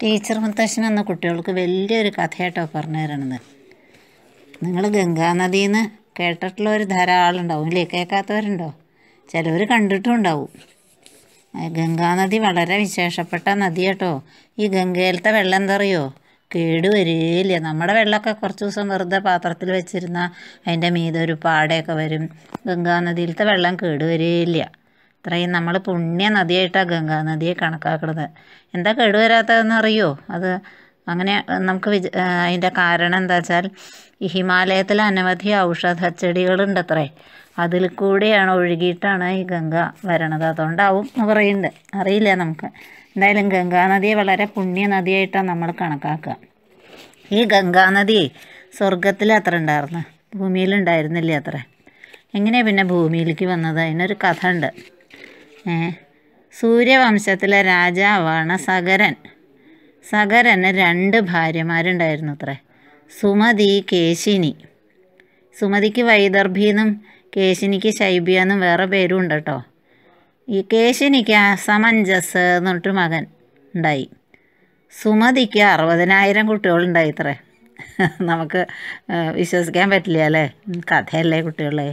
teacher മുത്തശ്ശൻ എന്ന കുട്ടികൾക്ക് വലിയൊരു കഥയായിട്ടോ പറഞ്ഞു തരണത് നിങ്ങൾ ഗംഗാനദിയിൽ നിന്ന് കേട്ടിട്ടുള്ളവർ ധാരാളം ഉണ്ടാവും ഇല്ലേ കേൾക്കാത്തവരുണ്ടോ ചിലവർ കണ്ടിട്ടും ഉണ്ടാവും ഗംഗാനദി വളരെ വിശേഷപ്പെട്ട നദി കേട്ടോ ഈ ഗംഗയിലത്തെ വെള്ളം എന്തറിയോ കേട് വരികയില്ല നമ്മുടെ വെള്ളമൊക്കെ കുറച്ച് ദിവസം വെറുതെ പാത്രത്തിൽ വെച്ചിരുന്ന അതിൻ്റെ മീതെ ഒരു പാടയൊക്കെ വരും ഗംഗാനദിയിലത്തെ വെള്ളം കേടുവരികയില്ല അത്രയും നമ്മൾ പുണ്യ നദിയായിട്ടാണ് ഗംഗാ നദിയെ കണക്കാക്കുന്നത് എന്താ കേടുവരാത്തതെന്ന് അറിയോ അത് അങ്ങനെ നമുക്ക് വിച അതിൻ്റെ കാരണം എന്താ വെച്ചാൽ ഈ ഹിമാലയത്തിൽ അനവധി ഔഷധച്ചെടികളുണ്ട് അത്രേ അതിൽ കൂടെയാണ് ഒഴുകിയിട്ടാണ് ഈ ഗംഗ വരണത് അതുകൊണ്ടാവും പറയുന്നുണ്ട് അറിയില്ല നമുക്ക് എന്തായാലും ഗംഗാനദിയെ വളരെ പുണ്യ നദിയായിട്ടാണ് നമ്മൾ കണക്കാക്കുക ഈ ഗംഗാനദി സ്വർഗത്തിൽ അത്ര ഉണ്ടായിരുന്നു ഭൂമിയിൽ ഉണ്ടായിരുന്നില്ല അത്ര എങ്ങനെയാണ് പിന്നെ ഭൂമിയിലേക്ക് വന്നത് അതിനൊരു കഥ ഉണ്ട് സൂര്യവംശത്തിലെ രാജാവാണ് സകരൻ സകരന് രണ്ട് ഭാര്യമാരുണ്ടായിരുന്നു അത്രേ സുമതി കേശിനി സുമതിക്ക് വൈദർഭി എന്നും കേശിനിക്ക് ശൈബിയ എന്നും വേറെ പേരും ഉണ്ട് കേട്ടോ ഈ കേശിനിക്ക് സമഞ്ജസ് എന്നിട്ട് മകൻ ഉണ്ടായി സുമതിക്ക് അറുപതിനായിരം കുട്ടികളുണ്ടായി ഇത്രേ നമുക്ക് വിശ്വസിക്കാൻ പറ്റില്ല അല്ലേ കഥയല്ലേ കുട്ടികളെ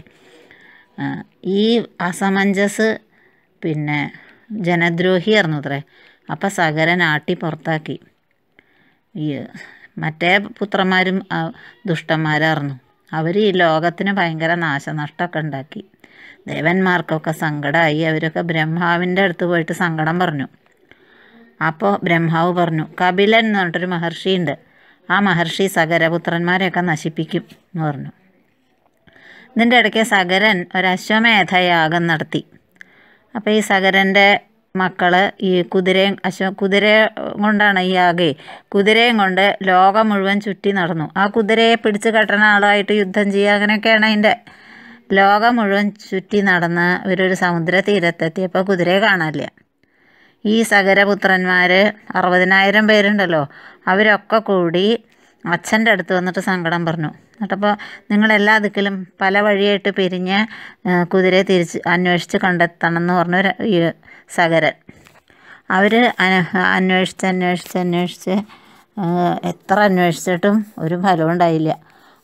ഈ അസമഞ്ജസ് പിന്നെ ജനദ്രോഹിയായിരുന്നു അത്രേ അപ്പം സകര ആട്ടി പുറത്താക്കി ഈ മറ്റേ പുത്രന്മാരും ദുഷ്ടന്മാരായിരുന്നു അവർ ഈ ലോകത്തിന് ഭയങ്കര നാശനഷ്ടമൊക്കെ ഉണ്ടാക്കി ദേവന്മാർക്കൊക്കെ സങ്കടമായി അവരൊക്കെ ബ്രഹ്മാവിൻ്റെ അടുത്ത് പോയിട്ട് സങ്കടം പറഞ്ഞു അപ്പോൾ ബ്രഹ്മാവ് പറഞ്ഞു കപിലൻ എന്ന് പറഞ്ഞിട്ടൊരു മഹർഷിയുണ്ട് ആ മഹർഷി സകരപുത്രന്മാരെയൊക്കെ നശിപ്പിക്കും എന്ന് പറഞ്ഞു ഇതിൻ്റെ ഇടയ്ക്ക് സകരൻ ഒരു അശ്വമേധയാഗം നടത്തി അപ്പോൾ ഈ സഗരൻ്റെ മക്കൾ ഈ കുതിരയും അശ്വ കുതിര കൊണ്ടാണ് ഈ ആകെ കുതിരയും കൊണ്ട് ലോകം മുഴുവൻ ചുറ്റി നടന്നു ആ കുതിരയെ പിടിച്ചു കെട്ടണ ആളായിട്ട് യുദ്ധം ചെയ്യുക അങ്ങനെയൊക്കെയാണ് അതിൻ്റെ ലോകം മുഴുവൻ ചുറ്റി നടന്ന് ഇവരൊരു സമുദ്ര തീരത്തെത്തിയപ്പോൾ കുതിരയെ കാണാനില്ല ഈ സകരപുത്രന്മാർ അറുപതിനായിരം പേരുണ്ടല്ലോ അവരൊക്കെ കൂടി അച്ഛൻ്റെ അടുത്ത് വന്നിട്ട് സങ്കടം പറഞ്ഞു എന്നിട്ടപ്പോൾ നിങ്ങളെല്ലാ ദിക്കിലും പല വഴിയായിട്ട് പിരിഞ്ഞ് കുതിരയെ തിരിച്ച് അന്വേഷിച്ച് കണ്ടെത്തണം എന്ന് പറഞ്ഞു സകരൻ അവർ അന്വേഷിച്ച് അന്വേഷിച്ച് അന്വേഷിച്ച് എത്ര അന്വേഷിച്ചിട്ടും ഒരു ഫലവും ഉണ്ടായില്ല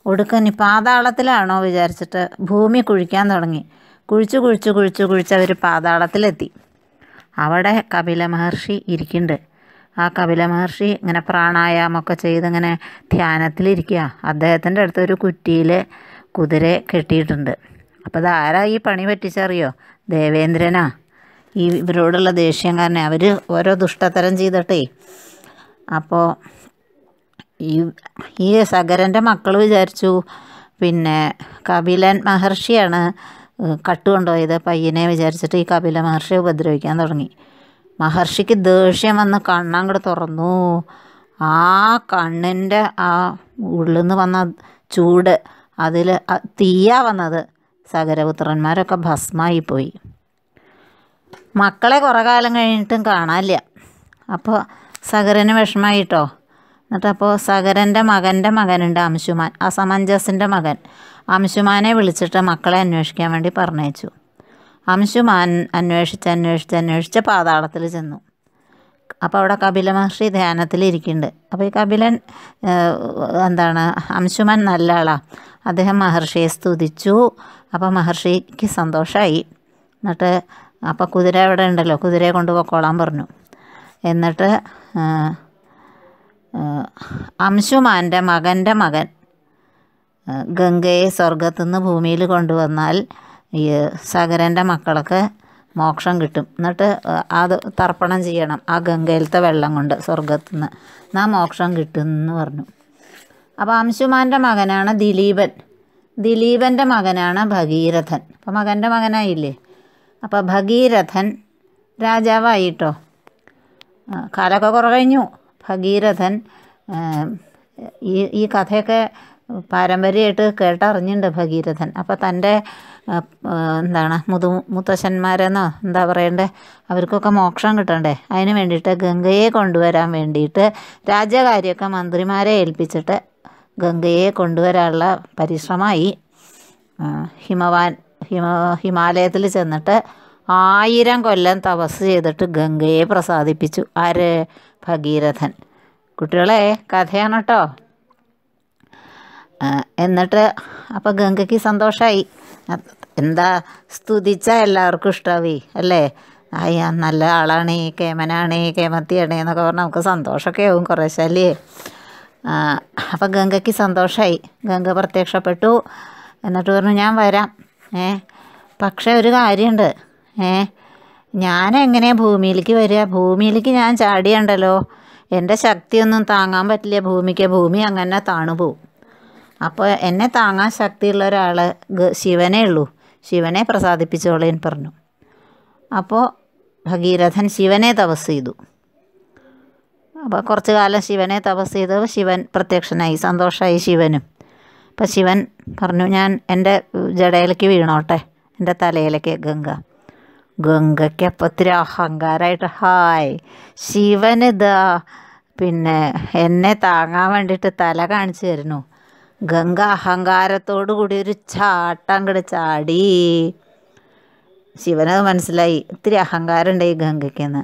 ഒടുക്കൻ പാതാളത്തിലാണോ വിചാരിച്ചിട്ട് ഭൂമി കുഴിക്കാൻ തുടങ്ങി കുഴിച്ച് കുഴിച്ച് കുഴിച്ച് കുഴിച്ച് അവർ പാതാളത്തിലെത്തി അവിടെ കപില മഹർഷി ഇരിക്കുന്നുണ്ട് ആ കപില മഹർഷി ഇങ്ങനെ ചെയ്ത് ഇങ്ങനെ ധ്യാനത്തിലിരിക്കുക അദ്ദേഹത്തിൻ്റെ അടുത്ത് ഒരു കുറ്റിയിൽ കുതിര കെട്ടിയിട്ടുണ്ട് അപ്പോൾ അതാരാ ഈ പണി പറ്റിച്ചറിയോ ദേവേന്ദ്രനാ ഈ ഇവരോടുള്ള ദേഷ്യം കാരണം അവർ ഓരോ ദുഷ്ടത്തരം ചെയ്തിട്ടേ അപ്പോൾ ഈ ഈ സഗരൻ്റെ മക്കൾ വിചാരിച്ചു പിന്നെ കപിലൻ മഹർഷിയാണ് കട്ടുകൊണ്ടുപോയത് പയ്യനെ വിചാരിച്ചിട്ട് ഈ കപില മഹർഷിയെ ഉപദ്രവിക്കാൻ തുടങ്ങി മഹർഷിക്ക് ദേഷ്യം വന്ന് കണ്ണങ്ങോട്ട് തുറന്നു ആ കണ്ണിൻ്റെ ആ ഉള്ളിൽ നിന്ന് വന്ന ചൂട് അതിൽ തീയാ വന്നത് സകരപുത്രന്മാരൊക്കെ ഭസ്മായി പോയി മക്കളെ കുറേ കാലം കഴിഞ്ഞിട്ടും കാണാനില്ല അപ്പോൾ സകരന് വിഷമായിട്ടോ എന്നിട്ടപ്പോൾ സകരൻ്റെ മകൻ്റെ മകനുണ്ട് അംശുമാൻ അസമഞ്ജസിൻ്റെ മകൻ അംശുമാനെ വിളിച്ചിട്ട് മക്കളെ അന്വേഷിക്കാൻ വേണ്ടി പറഞ്ഞയച്ചു അംശുമാൻ അൻ അന്വേഷിച്ച് അന്വേഷിച്ച് അന്വേഷിച്ച് പാതാളത്തിൽ ചെന്നു അപ്പോൾ അവിടെ കപില മഹർഷി ധ്യാനത്തിൽ ഇരിക്കുന്നുണ്ട് അപ്പോൾ ഈ കപിലൻ എന്താണ് അംശുമാൻ നല്ല ആളാണ് അദ്ദേഹം മഹർഷിയെ സ്തുതിച്ചു അപ്പോൾ മഹർഷിക്ക് സന്തോഷമായി എന്നിട്ട് അപ്പോൾ കുതിര അവിടെ ഉണ്ടല്ലോ കുതിരയെ കൊണ്ട് പറഞ്ഞു എന്നിട്ട് അംശുമാൻ്റെ മകൻ്റെ മകൻ ഗംഗയെ സ്വർഗത്തുനിന്ന് ഭൂമിയിൽ കൊണ്ടുവന്നാൽ ഈ സഗരൻ്റെ മക്കളൊക്കെ മോക്ഷം കിട്ടും എന്നിട്ട് അത് തർപ്പണം ചെയ്യണം ആ ഗംഗയിലത്തെ വെള്ളം കൊണ്ട് സ്വർഗത്തു നിന്ന് എന്നാൽ മോക്ഷം എന്ന് പറഞ്ഞു അപ്പോൾ അംശുമാൻ്റെ മകനാണ് ദിലീപൻ ദിലീപൻ്റെ മകനാണ് ഭഗീരഥൻ അപ്പോൾ മകൻ്റെ മകനായില്ലേ അപ്പോൾ ഭഗീരഥൻ രാജാവായിട്ടോ കാലൊക്കെ കുറേ ഭഗീരഥൻ ഈ ഈ കഥയൊക്കെ പാരമ്പര്യമായിട്ട് കേട്ടറിഞ്ഞിട്ടുണ്ട് ഭഗീരഥൻ അപ്പോൾ തൻ്റെ എന്താണ് മുതു മുത്തശ്ശന്മാരെന്നോ എന്താ പറയണ്ടേ അവർക്കൊക്കെ മോക്ഷം കിട്ടണ്ടേ അതിന് വേണ്ടിയിട്ട് ഗംഗയെ കൊണ്ടുവരാൻ വേണ്ടിയിട്ട് രാജകാര്യമൊക്കെ മന്ത്രിമാരെ ഏൽപ്പിച്ചിട്ട് ഗംഗയെ കൊണ്ടുവരാനുള്ള പരിശ്രമമായി ഹിമവാൻ ഹിമ ഹിമാലയത്തിൽ ചെന്നിട്ട് ആയിരം കൊല്ലം തപസ് ചെയ്തിട്ട് ഗംഗയെ പ്രസാദിപ്പിച്ചു ആര് ഭഗീരഥൻ കുട്ടികളെ കഥയാണ് കേട്ടോ എന്നിട്ട് അപ്പോൾ ഗംഗയ്ക്ക് സന്തോഷമായി എന്താ സ്തുതിച്ചാൽ എല്ലാവർക്കും ഇഷ്ടാവി അല്ലേ അയ്യ നല്ല ആളാണ് ഈ കേമനാണ് ഈ കേമത്തിയാണ് എന്നൊക്കെ പറഞ്ഞാൽ നമുക്ക് സന്തോഷമൊക്കെ ആവും കുറേശ്ശല്ലേ അപ്പോൾ ഗംഗയ്ക്ക് സന്തോഷമായി ഗംഗ പ്രത്യക്ഷപ്പെട്ടു എന്നിട്ട് പറഞ്ഞു ഞാൻ വരാം ഏ പക്ഷേ ഒരു കാര്യമുണ്ട് ഏ ഞാൻ എങ്ങനെ ഭൂമിയിലേക്ക് വരിക ഭൂമിയിലേക്ക് ഞാൻ ചാടിയണ്ടല്ലോ എൻ്റെ ശക്തിയൊന്നും താങ്ങാൻ പറ്റില്ല ഭൂമിക്ക് ഭൂമി അങ്ങനെ താണു പോവും അപ്പോൾ എന്നെ താങ്ങാൻ ശക്തിയുള്ള ഒരാൾ ശിവനേ ഉള്ളൂ ശിവനെ പ്രസാദിപ്പിച്ചോളേൻ പറഞ്ഞു അപ്പോൾ ഭഗീരഥൻ ശിവനെ തപസ് ചെയ്തു അപ്പോൾ കുറച്ച് കാലം ശിവനെ തപസ് ചെയ്ത് ശിവൻ പ്രത്യക്ഷനായി സന്തോഷമായി ശിവനും അപ്പം ശിവൻ പറഞ്ഞു ഞാൻ എൻ്റെ ജടയിലേക്ക് വീണോട്ടെ എൻ്റെ തലയിലേക്ക് ഗംഗ ഗംഗയ്ക്ക് അപ്പോൾ ഇത്തിരി അഹങ്കാരമായിട്ട് ഹായ് ശിവനിതാ പിന്നെ എന്നെ താങ്ങാൻ വേണ്ടിയിട്ട് തല കാണിച്ചു തരുന്നു ഗംഗ അഹങ്കാരത്തോടു കൂടി ഒരു ചാട്ടം കൂടെ ചാടി ശിവനത് മനസ്സിലായി ഒത്തിരി അഹങ്കാരം ഈ ഗംഗയ്ക്കെന്ന്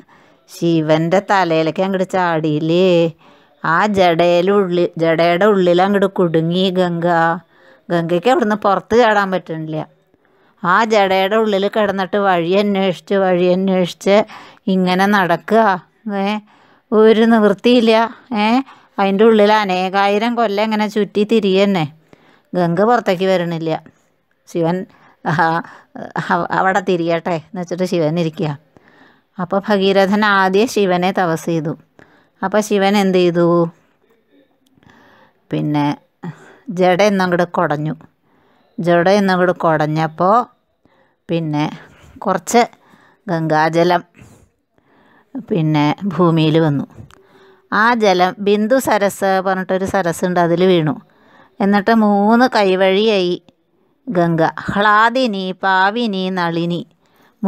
ശിവൻ്റെ തലയിലേക്ക് അങ്ങോട്ട് ചാടിയില്ലേ ആ ജടയിലുള്ളിൽ ജടയുടെ ഉള്ളിൽ അങ്ങോട്ട് കുടുങ്ങി ഗംഗ ഗംഗയ്ക്ക് അവിടുന്ന് പുറത്ത് ചാടാൻ പറ്റുന്നില്ല ആ ജടയുടെ ഉള്ളിൽ കിടന്നിട്ട് വഴി അന്വേഷിച്ച് വഴി അന്വേഷിച്ച് ഇങ്ങനെ നടക്കുക ഏ ഒരു നിവൃത്തിയില്ല ഏ അതിൻ്റെ ഉള്ളിൽ അനേകായിരം കൊല്ലം ഇങ്ങനെ ചുറ്റി തിരിയന്നെ ഗംഗ പുറത്തേക്ക് വരണില്ല ശിവൻ അവിടെ തിരിയട്ടെ എന്ന് വെച്ചിട്ട് ശിവൻ ഇരിക്കുക അപ്പോൾ ഭഗീരഥൻ ആദ്യം ശിവനെ തപസ് ചെയ്തു അപ്പോൾ ശിവൻ എന്ത് ചെയ്തു പിന്നെ ജഡ എന്നങ്ങോട്ട് കുടഞ്ഞു ജഡ എന്നങ്ങോട്ട് കുടഞ്ഞപ്പോൾ പിന്നെ കുറച്ച് ഗംഗാജലം പിന്നെ ഭൂമിയിൽ വന്നു ആ ജലം ബിന്ദു സരസ് പറഞ്ഞിട്ടൊരു സരസ്സുണ്ട് അതിൽ വീണു എന്നിട്ട് മൂന്ന് കൈവഴിയായി ഗംഗ ഹ്ലാദിനി പാവിനി നളിനി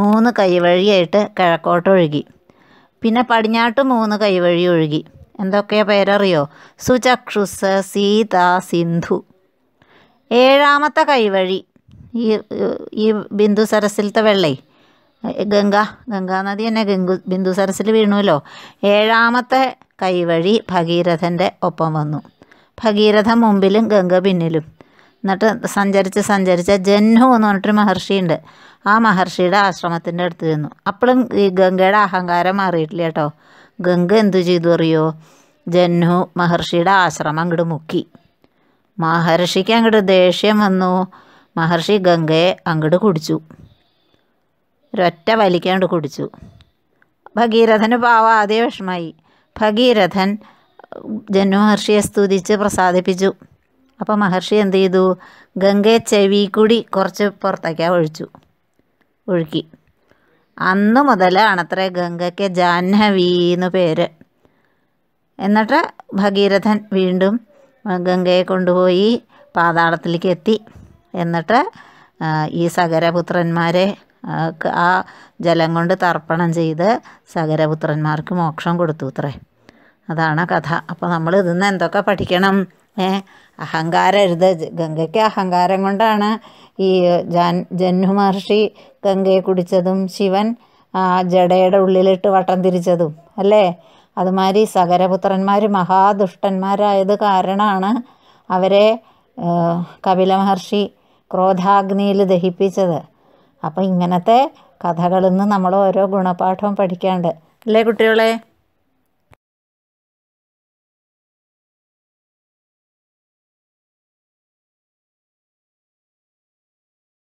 മൂന്ന് കൈവഴിയായിട്ട് ഒഴുകി പിന്നെ പടിഞ്ഞാട്ട് മൂന്ന് കൈവഴി ഒഴുകി എന്തൊക്കെയാ പേരറിയോ സുചക്ഷുസ് സീത സിന്ധു ഏഴാമത്തെ കൈവഴി ഈ ഈ ബിന്ദു സരസിലത്തെ വെള്ളേ ഗംഗ ഗംഗാ നദി തന്നെ ഗംഗു ബിന്ദു സരസിൽ വീണുവല്ലോ ഏഴാമത്തെ കൈവഴി ഭഗീരഥൻ്റെ ഒപ്പം വന്നു ഭഗീരഥൻ മുമ്പിലും ഗംഗ പിന്നിലും എന്നിട്ട് സഞ്ചരിച്ച് സഞ്ചരിച്ച ജന്നു എന്ന് പറഞ്ഞിട്ടൊരു മഹർഷിയുണ്ട് ആ മഹർഷിയുടെ ആശ്രമത്തിൻ്റെ അടുത്ത് ചെന്നു അപ്പോഴും ഈ ഗംഗയുടെ അഹങ്കാരം മാറിയിട്ടില്ല കേട്ടോ ഗംഗ എന്തു ചെയ്തു അറിയോ ജന്നു മഹർഷിയുടെ ആശ്രമം അങ്ങോട്ട് മുക്കി മഹർഷിക്ക് അങ്ങോട്ട് ദേഷ്യം വന്നു മഹർഷി ഗംഗയെ അങ്ങോട്ട് കുടിച്ചു ഒരൊറ്റ വലിക്കാണ്ട് കുടിച്ചു ഭഗീരഥന് പാവ ആദ്യ വിഷമായി ഭഗീരഥൻ ജന്മഹർഷിയെ സ്തുതിച്ച് പ്രസാദിപ്പിച്ചു അപ്പോൾ മഹർഷി എന്ത് ചെയ്തു ഗംഗയെ ചെവി കൂടി കുറച്ച് പുറത്തേക്കാ ഒഴിച്ചു ഒഴുക്കി അന്ന് മുതലാണത്രേ ഗംഗയ്ക്ക് ജാഹ്നവി എന്ന് പേര് എന്നിട്ട് ഭഗീരഥൻ വീണ്ടും ഗംഗയെ കൊണ്ടുപോയി പാതാളത്തിലേക്ക് എത്തി എന്നിട്ട് ഈ സകരപുത്രന്മാരെ ആ ജലം കൊണ്ട് തർപ്പണം ചെയ്ത് സകരപുത്രന്മാർക്ക് മോക്ഷം കൊടുത്തു അത്രേ അതാണ് കഥ അപ്പോൾ നമ്മൾ ഇതിൽ നിന്ന് എന്തൊക്കെ പഠിക്കണം ഏ അഹങ്കാരം എഴുത ഗംഗയ്ക്ക് അഹങ്കാരം കൊണ്ടാണ് ഈ ജാൻ ജന്മ മഹർഷി ഗംഗയെ കുടിച്ചതും ശിവൻ ജടയുടെ ഉള്ളിലിട്ട് വട്ടം തിരിച്ചതും അല്ലേ അതുമാതിരി സകരപുത്രന്മാർ മഹാദുഷ്ടന്മാരായത് കാരണമാണ് അവരെ കപില മഹർഷി ക്രോധാഗ്നിയിൽ ദഹിപ്പിച്ചത് അപ്പോൾ ഇങ്ങനത്തെ കഥകളിൽ നിന്ന് നമ്മൾ ഓരോ ഗുണപാഠവും പഠിക്കാണ്ട് അല്ലേ കുട്ടികളെ